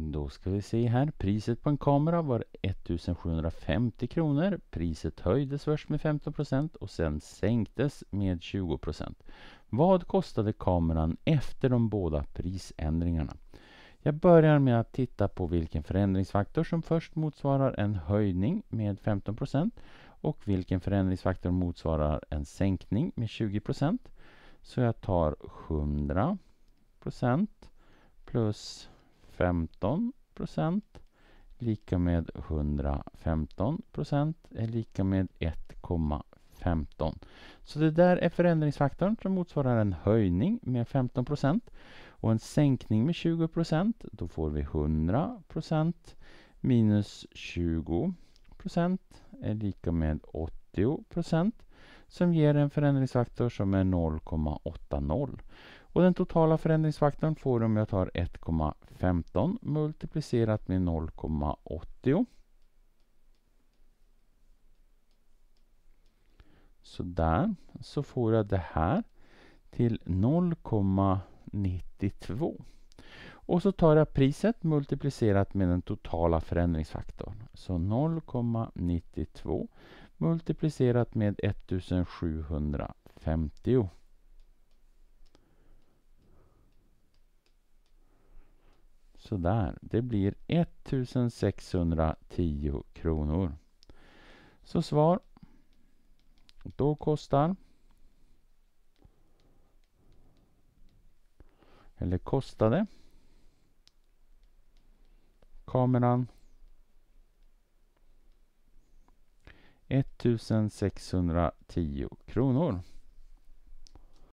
Då ska vi se här. Priset på en kamera var 1750 kronor. Priset höjdes först med 15 procent och sen sänktes med 20 procent. Vad kostade kameran efter de båda prisändringarna? Jag börjar med att titta på vilken förändringsfaktor som först motsvarar en höjning med 15 procent och vilken förändringsfaktor motsvarar en sänkning med 20 procent. Så jag tar 100 procent plus 15 procent lika med 115 procent är lika med 1,15. Så det där är förändringsfaktorn som motsvarar en höjning med 15 procent och en sänkning med 20 procent. Då får vi 100 procent minus 20 procent är lika med 80 procent som ger en förändringsfaktor som är 0,80. Och den totala förändringsfaktorn får du om jag tar 1,15 multiplicerat med 0,80. Sådär, så får jag det här till 0,92. Och så tar jag priset multiplicerat med den totala förändringsfaktorn. Så 0,92 multiplicerat med 1750. Sådär, det blir 1610 kronor. Så svar då kostar eller kostade kameran 1610 kronor.